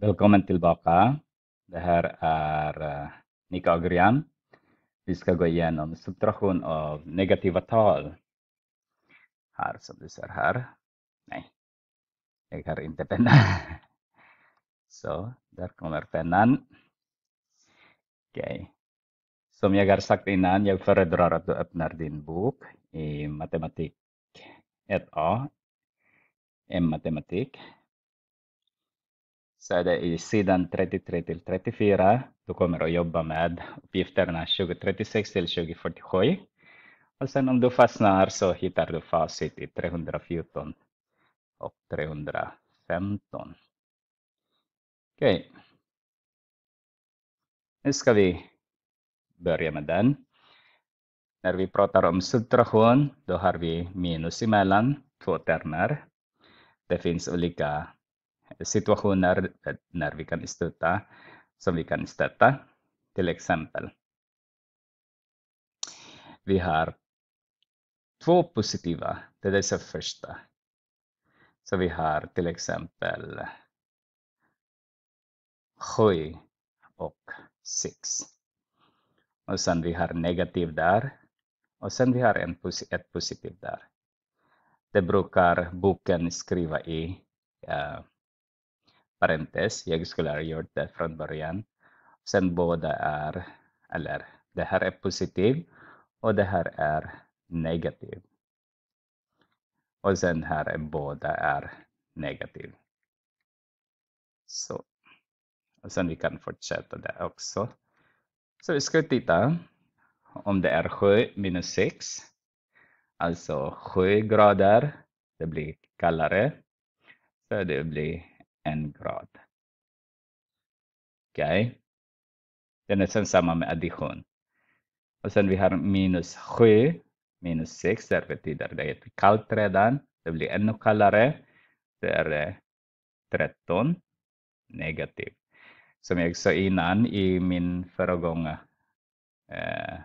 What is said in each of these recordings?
Välkommen tillbaka. Det här är eh, Nika Agrian. Vi ska gå igenom subtraktion av negativa tal. Här som du ser här. Nej, jag har inte penna. Så, där kommer pennan. Okay. Som jag har sagt innan, jag föredrar att du öppnar din bok i matematik 1A, M-matematik. Så är det i sidan 33 till 34 du kommer att jobba med uppgifterna 2036 till 2047. Och sen om du fastnar så hittar du facit i 314 och 315. Okej. Okay. Nu ska vi börja med den. När vi pratar om subtraktion, då har vi minus emellan två termer. Det finns olika situationer eh, när vi kan stötta, som vi kan stötta. Till exempel, vi har två positiva, det är det första. Så vi har till exempel Sju och sex. Och sen vi har negativ där och sen vi har en, ett positivt där. Det brukar boken skriva i uh, parentes. Jag skulle ha gjort det från början. Sen båda är, eller det här är positiv och det här är negativ. Och sen här är båda är negativ. Så. Och sen vi kan fortsätta det också. Så vi ska titta om det är 7 minus 6. Alltså 7 grader. Det blir kallare. Så det blir en grad. Okej. Okay. Den är sen samma med addition. Och sen vi har minus 7, minus 6, det betyder det är kallt redan. Det blir ännu kallare. Det är 13, eh, negativ. Som jag sa innan i min föregångna eh,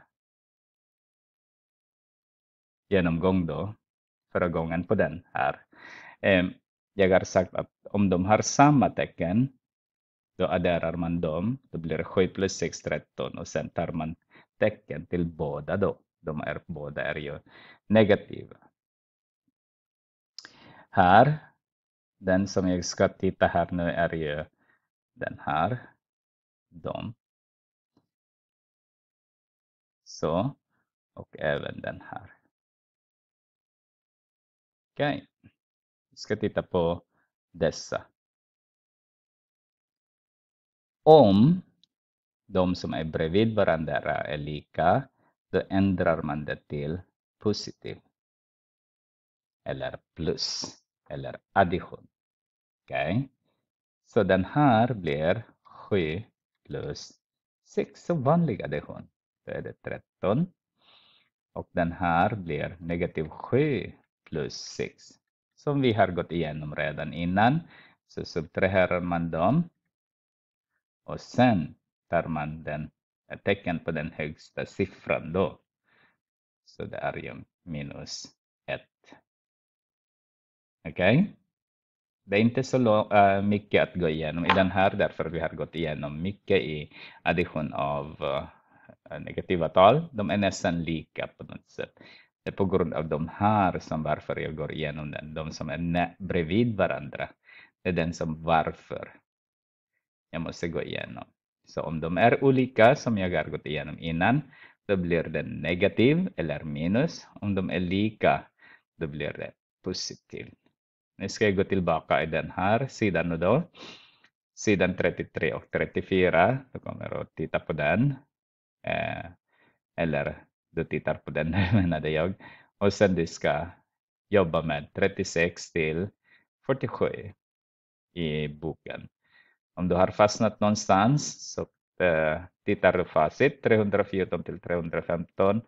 genomgång då, förra gången på den här. Eh, jag har sagt att om de har samma tecken, då adderar man dem. Då blir det 7 plus 6, 13 och sen tar man tecken till båda då. De är, båda är ju negativa. Här, den som jag ska titta här nu är ju den här. De. Så, och även den här. Okej. Okay ska titta på dessa. Om de som är bredvid varandra är lika, då ändrar man det till positiv. Eller plus. Eller addition. Okay? Så den här blir 7 plus 6, så vanlig addition. Då är det 13. Och den här blir negativ 7 plus 6 som vi har gått igenom redan innan. Så subtraherar man dem och sen tar man den tecken på den högsta siffran då. Så det är ju minus 1. Okej? Okay? Det är inte så eh, mycket att gå igenom i den här därför vi har gått igenom mycket i addition av eh, negativa tal. De är nästan lika på något sätt. Det är på grund av de här som varför jag går igenom den. De som är bredvid varandra, det är den som varför jag måste gå igenom. Så om de är olika som jag har gått igenom innan, då blir det negativ eller minus. Om de är lika, då blir det positivt. Nu ska jag gå tillbaka i den här sidan och då. Sidan 33 och 34, då kommer jag att titta på den. Eh, eller du tittar på den menade jag. Och sen du ska jobba med 36 till 47 i boken. Om du har fastnat någonstans så eh, tittar du facit 314 till 315.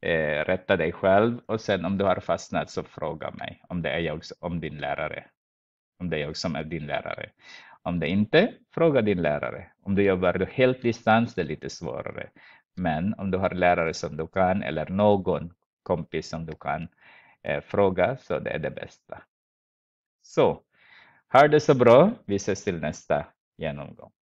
Eh, rätta dig själv och sen om du har fastnat så fråga mig om det är jag om din lärare. Om det är jag som är din lärare. Om det inte, fråga din lärare. Om du jobbar helt distans, det är lite svårare. Men om du har lärare som du kan eller någon kompis som du kan eh, fråga så det är det bästa. Så, ha det så bra. Vi ses till nästa genomgång.